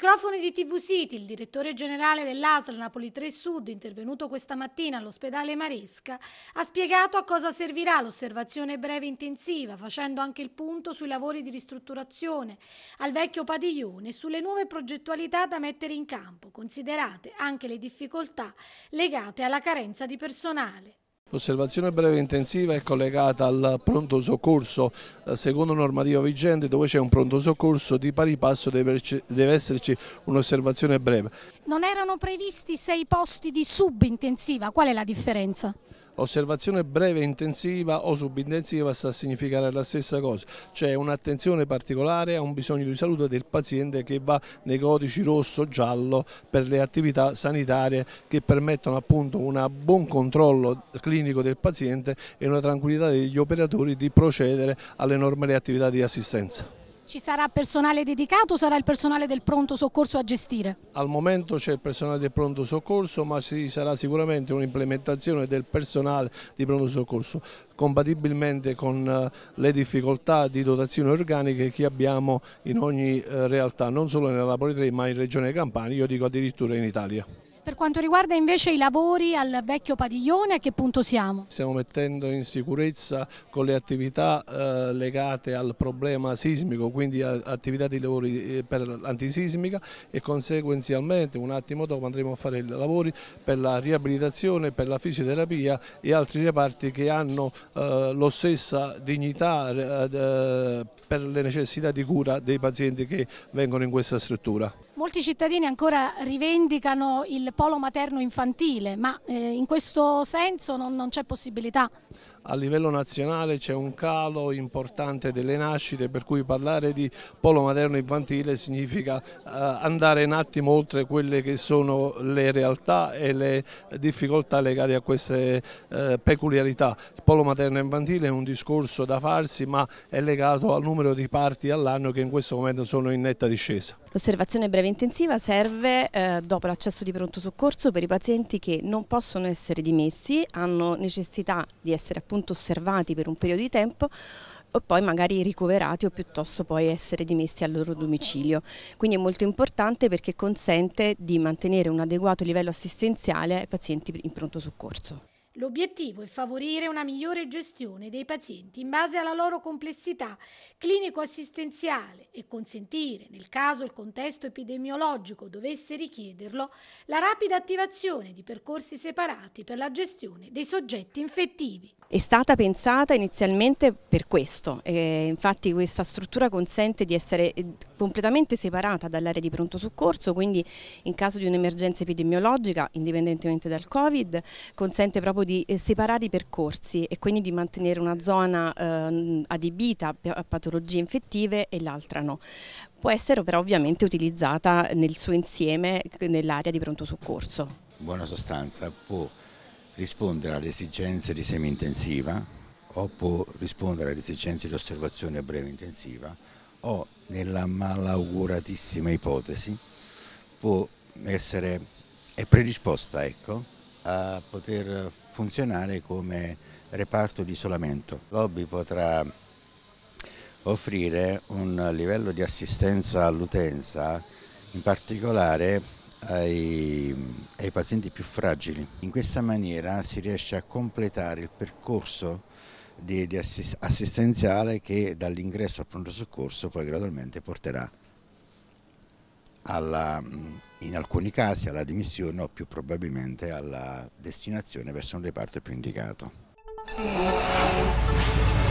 microfoni di TV City, il direttore generale dell'ASL Napoli 3 Sud, intervenuto questa mattina all'ospedale Maresca, ha spiegato a cosa servirà l'osservazione breve intensiva, facendo anche il punto sui lavori di ristrutturazione al vecchio padiglione e sulle nuove progettualità da mettere in campo, considerate anche le difficoltà legate alla carenza di personale. L'osservazione breve intensiva è collegata al pronto soccorso, eh, secondo normativa vigente dove c'è un pronto soccorso di pari passo deve, esserci un'osservazione breve. Non erano previsti sei posti di subintensiva, qual è la differenza? Osservazione breve, intensiva o subintensiva sta a significare la stessa cosa, cioè un'attenzione particolare a un bisogno di salute del paziente che va nei codici rosso, giallo per le attività sanitarie che permettono appunto un buon controllo clinico del paziente e una tranquillità degli operatori di procedere alle normali attività di assistenza. Ci sarà personale dedicato o sarà il personale del pronto soccorso a gestire? Al momento c'è il personale del pronto soccorso ma ci sarà sicuramente un'implementazione del personale di pronto soccorso compatibilmente con eh, le difficoltà di dotazione organica che abbiamo in ogni eh, realtà, non solo nella Politrei ma in Regione Campania, io dico addirittura in Italia. Per quanto riguarda invece i lavori al vecchio padiglione, a che punto siamo? Stiamo mettendo in sicurezza con le attività eh, legate al problema sismico, quindi attività di lavori eh, per l'antisismica e conseguenzialmente un attimo dopo andremo a fare i lavori per la riabilitazione, per la fisioterapia e altri reparti che hanno eh, lo stessa dignità eh, eh per le necessità di cura dei pazienti che vengono in questa struttura. Molti cittadini ancora rivendicano il polo materno-infantile, ma eh, in questo senso non, c'è possibilità? A livello nazionale c'è un calo importante delle nascite, per cui parlare di polo materno-infantile significa eh, andare un attimo oltre quelle che sono le realtà e le difficoltà legate a queste eh, peculiarità. Il polo materno-infantile è un discorso da farsi, ma è legato al numero di parti all'anno che in questo momento sono in netta discesa. L'osservazione breve intensiva serve eh, dopo l'accesso di pronto soccorso per i pazienti che non possono essere dimessi, hanno necessità di essere appunto osservati per un periodo di tempo o poi magari ricoverati o piuttosto poi essere dimessi al loro domicilio. Quindi è molto importante perché consente di mantenere un adeguato livello assistenziale ai pazienti in pronto soccorso. L'obiettivo è favorire una migliore gestione dei pazienti in base alla loro complessità clinico-assistenziale e consentire, nel caso il contesto epidemiologico dovesse richiederlo, la rapida attivazione di percorsi separati per la gestione dei soggetti infettivi. È stata pensata inizialmente per questo, eh, infatti questa struttura consente di essere eh, completamente separata dall'area di pronto soccorso, quindi in caso di un'emergenza epidemiologica, indipendentemente dal Covid, consente proprio di eh, separare i percorsi e quindi di mantenere una zona eh, adibita a patologie infettive e l'altra no. Può essere però ovviamente utilizzata nel suo insieme nell'area di pronto soccorso. Buona sostanza, può rispondere alle esigenze di semi-intensiva o può rispondere alle esigenze di osservazione a breve intensiva o nella malauguratissima ipotesi può essere è predisposta ecco, a poter funzionare come reparto di isolamento. L'OBI potrà offrire un livello di assistenza all'utenza in particolare ai, ai pazienti più fragili. In questa maniera si riesce a completare il percorso di, di assistenziale che dall'ingresso al pronto soccorso poi gradualmente porterà alla, mm, in alcuni casi alla dimissione o più probabilmente alla destinazione verso un reparto più indicato.